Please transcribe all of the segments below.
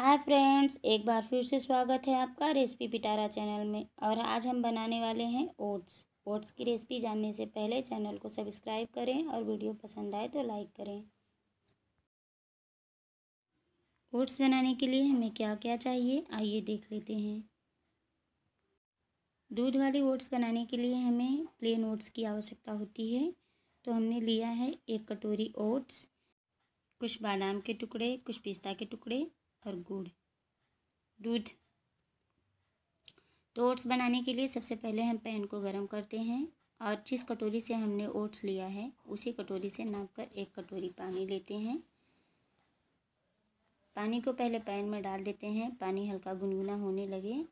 hi friends एक बार फिर से स्वागत है आपका रेसिपी पिटारा चैनल में और आज हम बनाने वाले हैं ओट्स ओट्स की रेसिपी जानने से पहले चैनल को सब्सक्राइब करें और वीडियो पसंद आए तो लाइक करें ओट्स बनाने के लिए हमें क्या क्या चाहिए आइए देख लेते हैं दूध वाले ओट्स बनाने के लिए हमें प्लेन ओट्स की आवश्यकता होती है तो हमने लिया है एक कटोरी ओट्स कुछ बादाम के टुकड़े कुछ पिस्ता के टुकड़े और गुड़ दूध तो ओट्स बनाने के लिए सबसे पहले हम पैन को गर्म करते हैं और जिस कटोरी से हमने ओट्स लिया है उसी कटोरी से नाप कर एक कटोरी पानी लेते हैं पानी को पहले पैन में डाल देते हैं पानी हल्का गुनगुना होने लगे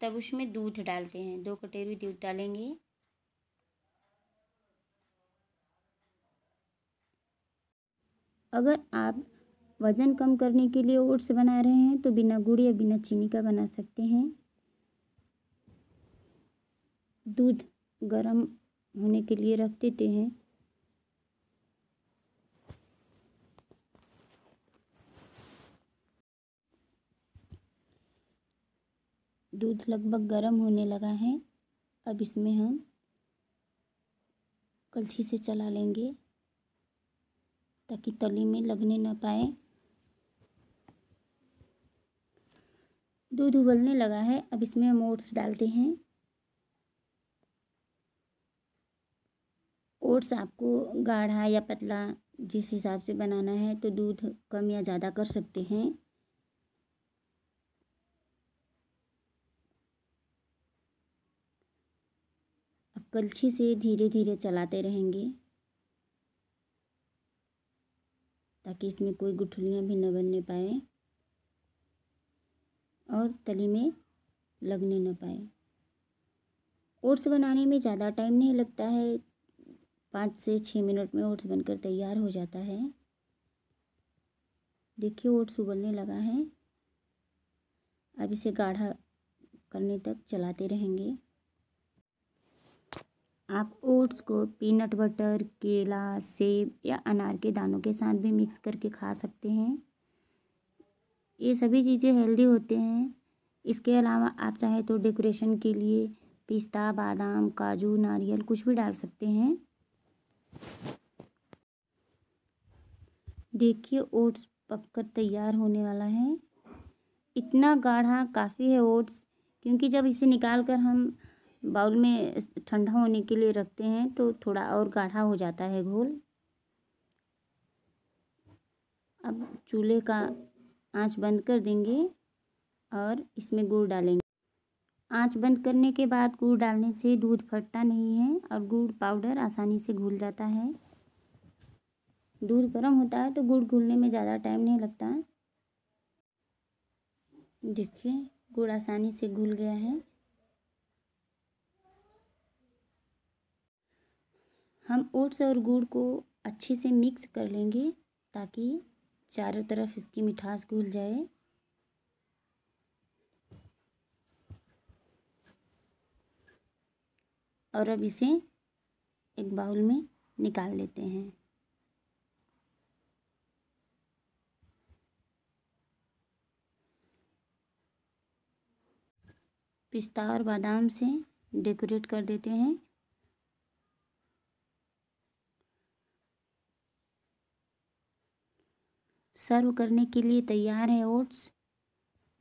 तब उसमें दूध डालते हैं दो कटोरी दूध डालेंगे अगर आप वज़न कम करने के लिए ओट्स बना रहे हैं तो बिना गुड़ या बिना चीनी का बना सकते हैं दूध गर्म होने के लिए रख देते हैं दूध लगभग गर्म होने लगा है अब इसमें हम कलछी से चला लेंगे ताकि तली में लगने ना पाए दूध उबलने लगा है अब इसमें हम ओट्स डालते हैं ओट्स आपको गाढ़ा या पतला जिस हिसाब से बनाना है तो दूध कम या ज़्यादा कर सकते हैं अब कलछी से धीरे धीरे चलाते रहेंगे ताकि इसमें कोई गुठलियाँ भी न बनने पाए और तली में लगने न पाए ओट्स बनाने में ज़्यादा टाइम नहीं लगता है पाँच से छः मिनट में ओट्स बनकर तैयार हो जाता है देखिए ओट्स उबलने लगा है अब इसे गाढ़ा करने तक चलाते रहेंगे आप ओट्स को पीनट बटर केला सेब या अनार के दानों के साथ भी मिक्स करके खा सकते हैं ये सभी चीज़ें हेल्दी होते हैं इसके अलावा आप चाहे तो डेकोरेशन के लिए पिस्ता बादाम काजू नारियल कुछ भी डाल सकते हैं देखिए ओट्स पककर तैयार होने वाला है इतना गाढ़ा काफ़ी है ओट्स क्योंकि जब इसे निकाल कर हम बाउल में ठंडा होने के लिए रखते हैं तो थोड़ा और गाढ़ा हो जाता है घोल अब चूल्हे का आँच बंद कर देंगे और इसमें गुड़ डालेंगे आँच बंद करने के बाद गुड़ डालने से दूध फटता नहीं है और गुड़ पाउडर आसानी से घुल जाता है दूध गर्म होता है तो गुड़ घुलने में ज़्यादा टाइम नहीं लगता देखिए गुड़ आसानी से घुल गया है हम ओट्स और गुड़ को अच्छे से मिक्स कर लेंगे ताकि चारों तरफ इसकी मिठास घुल जाए और अब इसे एक बाउल में निकाल लेते हैं पिस्ता और बादाम से डेकोरेट कर देते हैं सर्व करने के लिए तैयार है ओट्स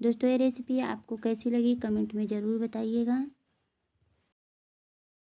दोस्तों ये रेसिपी आपको कैसी लगी कमेंट में ज़रूर बताइएगा